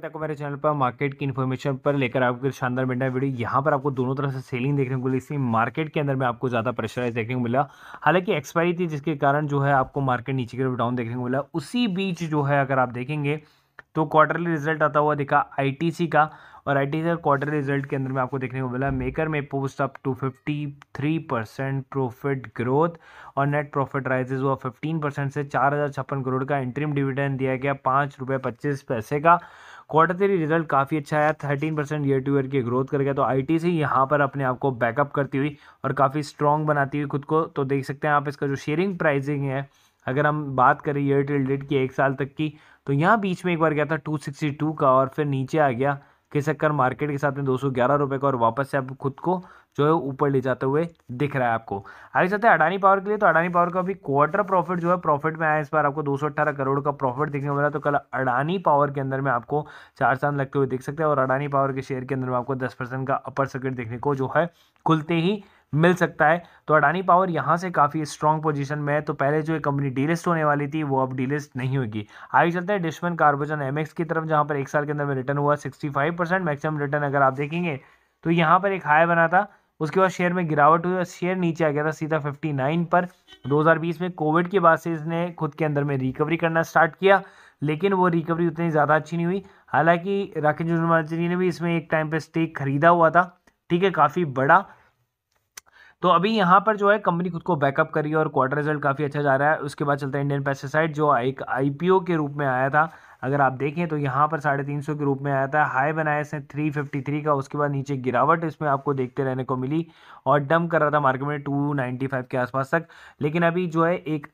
तक हमारे चैनल पर मार्केट की इन्फॉर्मेशन पर लेकर आपके शानदार मिल वीडियो यहाँ पर आपको दोनों तरह से सेलिंग देखने को मिली इसलिए मार्केट के अंदर में आपको ज़्यादा प्रेशराइज देखने को मिला हालांकि एक्सपायरी थी जिसके कारण जो है आपको मार्केट नीचे की तरफ डाउन देखने को मिला उसी बीच जो है अगर आप देखेंगे तो क्वार्टरली रिजल्ट आता हुआ देखा आई का और आई का क्वार्टरली रिजल्ट के अंदर में आपको देखने को मिला मेकर में post up to fifty percent profit growth और नेट प्रॉफिट राइजेज हुआ फिफ्टीन परसेंट से चार करोड़ का इंट्रीम डिविडेंड दिया गया पाँच रुपये पच्चीस पैसे का क्वार्टर थ्री रिजल्ट काफ़ी अच्छा आया thirteen percent year to year की ग्रोथ कर गया तो आई टी सी यहाँ पर अपने आप को बैकअप करती हुई और काफ़ी स्ट्रॉन्ग बनाती हुई खुद को तो देख सकते हैं आप इसका जो शेयरिंग प्राइसिंग है अगर हम बात करें ईयर टू डेट की एक साल तक की तो यहाँ बीच में एक बार गया था टू का और फिर नीचे आ गया के चक्कर मार्केट के साथ में दो सौ का और वापस से आप खुद को जो है ऊपर ले जाते हुए दिख रहा है आपको आगे चलते हैं अडानी पावर के लिए तो अडानी पावर का भी क्वार्टर प्रॉफिट जो है प्रॉफिट में आया इस बार आपको 218 करोड़ का प्रॉफिट देखने को मिला तो कल अडानी पावर के अंदर में आपको चार चांद लगते हुए देख सकते हैं और अडानी पावर के शेयर के अंदर में आपको दस परसेंट का अपर सर्किट देखने को जो है खुलते ही मिल सकता है तो अडानी पावर यहाँ से काफ़ी स्ट्रॉन्ग पोजीशन में है तो पहले जो कंपनी डीलिस्ट होने वाली थी वो अब डीलिस्ट नहीं होगी आगे चलते हैं डिशमन कार्बोजन एमएक्स की तरफ जहाँ पर एक साल के अंदर में रिटर्न हुआ sixty five percent maximum return अगर आप देखेंगे तो यहाँ पर एक हाई बना था उसके बाद शेयर में गिरावट हुई और शेयर नीचे आ गया था सीधा 59 पर 2020 में कोविड के बाद से इसने खुद के अंदर में रिकवरी करना स्टार्ट किया लेकिन वो रिकवरी उतनी ज़्यादा अच्छी नहीं हुई हालांकि राकेश जुर्मा जी ने भी इसमें एक टाइम पर स्टेक खरीदा हुआ था ठीक है काफ़ी बड़ा तो अभी यहाँ पर जो है कंपनी खुद को बैकअप करी है और क्वार्टर रिजल्ट काफ़ी अच्छा जा रहा है उसके बाद चलता है इंडियन पेस्टिसाइड जो एक आईपीओ के रूप में आया था अगर आप देखें तो यहाँ पर साढ़े तीन सौ के रूप में आया था हाई बनाया इसने थ्री फिफ्टी थ्री का उसके बाद नीचे गिरावट इसमें आपको देखते रहने को मिली और डम कर रहा था मार्केट में टू नाइन्टी फाइव के आसपास तक लेकिन अभी जो है एक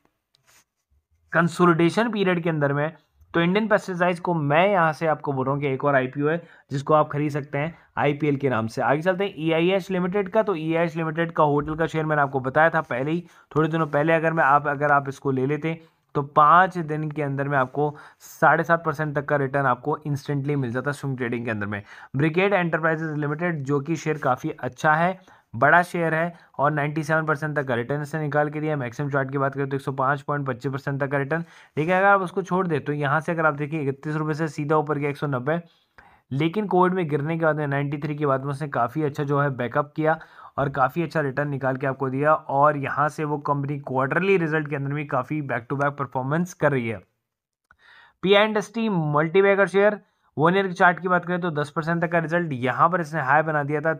कंसोलिडेशन पीरियड के अंदर में तो इंडियन पेस्टिसाइड्स को मैं यहाँ से आपको बोल रहा हूँ कि एक और आईपीओ है जिसको आप खरीद सकते हैं आईपीएल के नाम से आगे चलते हैं ई e लिमिटेड का तो ई e लिमिटेड का होटल का शेयर मैंने आपको बताया था पहले ही थोड़े दिनों पहले अगर मैं आप अगर आप इसको ले लेते तो पाँच दिन के अंदर में आपको साढ़े सात परसेंट तक का रिटर्न आपको इंस्टेंटली मिल जाता स्विंग ट्रेडिंग के अंदर में ब्रिगेड एंटरप्राइजेज लिमिटेड जो कि शेयर काफ़ी अच्छा है बड़ा शेयर है और 97 परसेंट तक का रिटर्न इसने निकाल के दिया मैक्सिमम चार्ट की बात करें तो एक सौ पॉइंट पच्चीस परसेंट तक का रिटर्न लेकिन अगर आप उसको छोड़ दे तो यहाँ से अगर आप देखिए इकतीस रुपये से सीधा ऊपर गया एक सौ नब्बे लेकिन कोविड में गिरने के बाद में नाइन्टी थ्री के बाद में उसने काफ़ी अच्छा जो है बैकअप किया और काफ़ी अच्छा रिटर्न निकाल के आपको दिया और यहाँ से वो कंपनी क्वार्टरली रिजल्ट के अंदर भी काफ़ी बैक टू बैक परफॉर्मेंस कर रही है P and S T multibagger share one year के चार्ट की बात करें तो दस परसेंट तक का रिजल्ट यहाँ पर इसने हाई बना दिया था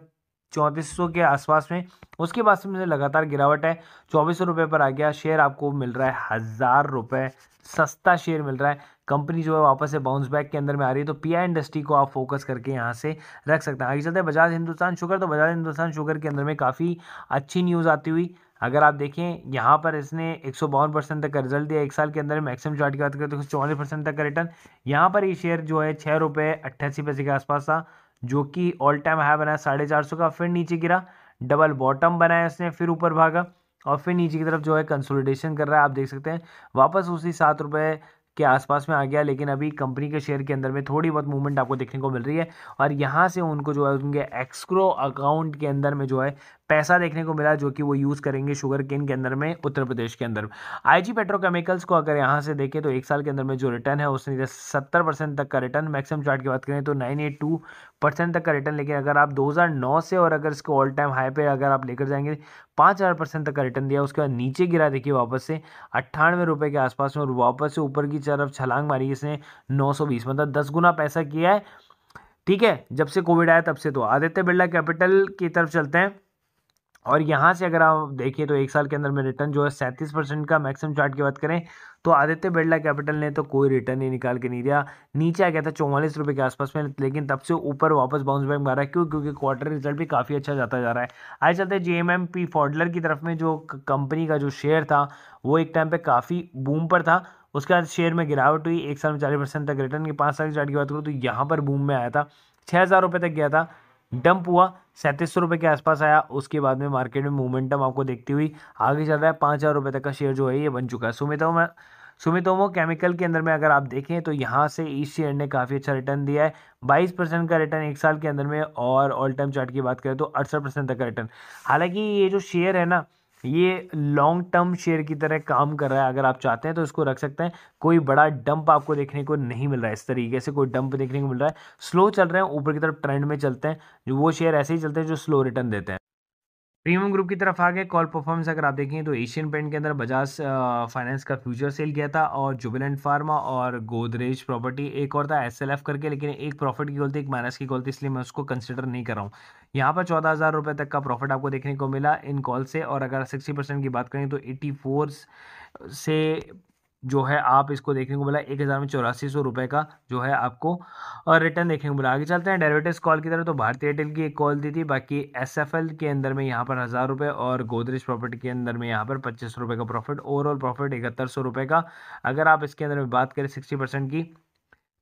चौंतीस के आसपास में उसके बाद से मुझे लगातार गिरावट है चौबीस सौ रुपये पर आ गया शेयर आपको मिल रहा है हज़ार रुपये सस्ता शेयर मिल रहा है कंपनी जो है वापस से बाउंस बैक के अंदर में आ रही है तो पीआई इंडस्ट्री को आप फोकस करके यहाँ से रख सकते हैं आगे चलते हैं बजाज हिंदुस्तान शुगर तो बजाज हिंदुस्तान शुगर के अंदर में काफ़ी अच्छी न्यूज़ आती हुई अगर आप देखें यहाँ पर इसने एक परसेंट तक का रिजल्ट दिया एक साल के अंदर मैक्सिमम चार्ट की बात करें तो चौवालीस परसेंट तक का रिटर्न यहाँ पर ये शेयर जो है छः रुपये अट्ठासी पैसे के आसपास था जो कि ऑल टाइम हाई बनाया साढ़े चार सौ का फिर नीचे गिरा डबल बॉटम बनाया उसने फिर ऊपर भागा और फिर नीचे की तरफ जो है कंसोलिडेशन कर रहा है आप देख सकते हैं वापस उसी सात रुपये के आसपास में आ गया लेकिन अभी कंपनी के शेयर के अंदर में थोड़ी बहुत मूवमेंट आपको देखने को मिल रही है और यहाँ से उनको जो है उनके एक्सक्रो अकाउंट के अंदर में जो है पैसा देखने को मिला जो कि वो यूज़ करेंगे शुगर केन के अंदर में उत्तर प्रदेश के अंदर आईजी पेट्रोकेमिकल्स को अगर यहाँ से देखें तो एक साल के अंदर में जो रिटर्न है उसने सत्तर परसेंट तक का रिटर्न मैक्सिमम चार्ट की बात करें तो नाइन एट टू परसेंट तक का रिटर्न लेकिन अगर आप 2009 से और अगर इसको ऑल टाइम हाई पे अगर आप लेकर जाएंगे पाँच हज़ार परसेंट तक का रिटर्न दिया उसके बाद नीचे गिरा देखिए वापस से अट्ठानवे रुपये के आसपास में और वापस से ऊपर की तरफ छलांग मारी इसने नौ मतलब दस गुना पैसा किया है ठीक है जब से कोविड आया तब से तो आदित्य बिरला कैपिटल की तरफ चलते हैं और यहाँ से अगर आप देखिए तो एक साल के अंदर में रिटर्न जो है सैंतीस परसेंट का मैक्सिमम चार्ट की बात करें तो आदित्य बिरला कैपिटल ने तो कोई रिटर्न ही निकाल के नहीं दिया नीचे आ गया था चौवालीस रुपये के आसपास में लेकिन तब से ऊपर वापस बाउंस बैक मारा क्यों क्योंकि क्वार्टर रिजल्ट भी काफ़ी अच्छा जाता जा रहा है आए चलते जे एम एम पी फॉडलर की तरफ में जो कंपनी का जो शेयर था वो एक टाइम पर काफ़ी बूम पर था उसके बाद शेयर में गिरावट हुई एक साल में चालीस परसेंट तक रिटर्न के पाँच साल के चार्ट की बात करूँ तो यहाँ पर बूम में आया था छः हज़ार रुपये तक गया था डंप हुआ सैंतीस सौ रुपये के आसपास आया उसके बाद में मार्केट में मोमेंटम आपको देखती हुई आगे चल रहा है पाँच हज़ार रुपये तक का शेयर जो है ये बन चुका है में सुमितोमो केमिकल के अंदर में अगर आप देखें तो यहाँ से इस शेयर ने काफ़ी अच्छा रिटर्न दिया है बाईस परसेंट का रिटर्न एक साल के अंदर में और ऑल टाइम चार्ट की बात करें तो अड़सठ परसेंट तक का रिटर्न हालांकि ये जो शेयर है ना ये लॉन्ग टर्म शेयर की तरह काम कर रहा है अगर आप चाहते हैं तो इसको रख सकते हैं कोई बड़ा डंप आपको देखने को नहीं मिल रहा है इस तरीके से कोई डंप देखने को मिल रहा है स्लो चल रहे हैं ऊपर की तरफ ट्रेंड में चलते हैं जो वो शेयर ऐसे ही चलते हैं जो स्लो रिटर्न देते हैं प्रीमियम ग्रुप की तरफ आ गए कॉल परफॉर्मेंस अगर आप देखें तो एशियन पेंट के अंदर बजाज फाइनेंस का फ्यूचर सेल किया था और जुबिलेंट फार्मा और गोदरेज प्रॉपर्टी एक और था एस करके लेकिन एक प्रॉफिट की गलती एक माइनस की गलती इसलिए मैं उसको कंसिडर नहीं कर रहा हूँ यहाँ पर चौदह हज़ार रुपये तक का प्रॉफिट आपको देखने को मिला इन कॉल से और अगर सिक्सटी परसेंट की बात करें तो एट्टी फोर से जो है आप इसको देखने को मिला एक हज़ार में चौरासी सौ रुपये का जो है आपको और रिटर्न देखने को मिला आगे चलते हैं डेरिवेटिव्स कॉल की तरफ तो भारतीय एयरटेल की एक कॉल दी थी बाकी एसएफएल के अंदर में यहाँ पर हज़ार रुपये और गोदरेज प्रॉपर्टी के अंदर में यहाँ पर पच्चीस रुपये का प्रॉफिट ओवरऑल प्रॉफिट इकहत्तर सौ रुपये का अगर आप इसके अंदर में बात करें सिक्सटी परसेंट की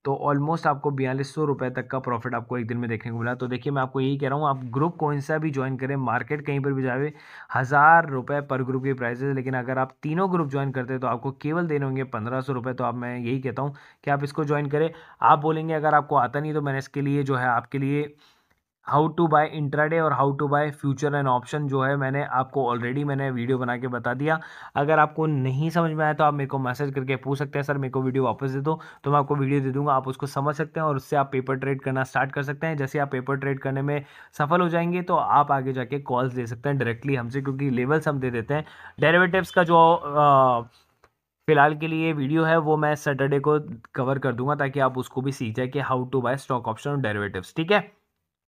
तो ऑलमोस्ट आपको बयालीस सौ रुपये तक का प्रॉफिट आपको एक दिन में देखने को मिला तो देखिए मैं आपको यही कह रहा हूँ आप ग्रुप कौन सा भी ज्वाइन करें मार्केट कहीं पर भी जाए हज़ार रुपये पर ग्रुप की प्राइजेज लेकिन अगर आप तीनों ग्रुप ज्वाइन करते हैं तो आपको केवल देने होंगे पंद्रह सौ रुपये तो आप मैं यही कहता हूँ कि आप इसको ज्वाइन करें आप बोलेंगे अगर आपको आता नहीं तो मैंने इसके लिए जो है आपके लिए हाउ टू बाय इंट्राडे और how to buy future and option जो है मैंने आपको ऑलरेडी मैंने वीडियो बना के बता दिया अगर आपको नहीं समझ में आया तो आप मेरे को मैसेज करके पूछ सकते हैं सर मेरे को वीडियो वापस दे दो तो मैं आपको वीडियो दे दूंगा आप उसको समझ सकते हैं और उससे आप पेपर ट्रेड करना स्टार्ट कर सकते हैं जैसे आप पेपर ट्रेड करने में सफल हो जाएंगे तो आप आगे जाके कॉल्स दे सकते हैं डायरेक्टली हमसे क्योंकि लेवल्स हम दे देते हैं डेरेवेटिव्स का जो आ, फिलहाल के लिए वीडियो है वो मैं सैटरडे को कवर कर दूंगा ताकि आप उसको भी सीख जाए कि how to buy stock option और डेरिवेटिव्स ठीक है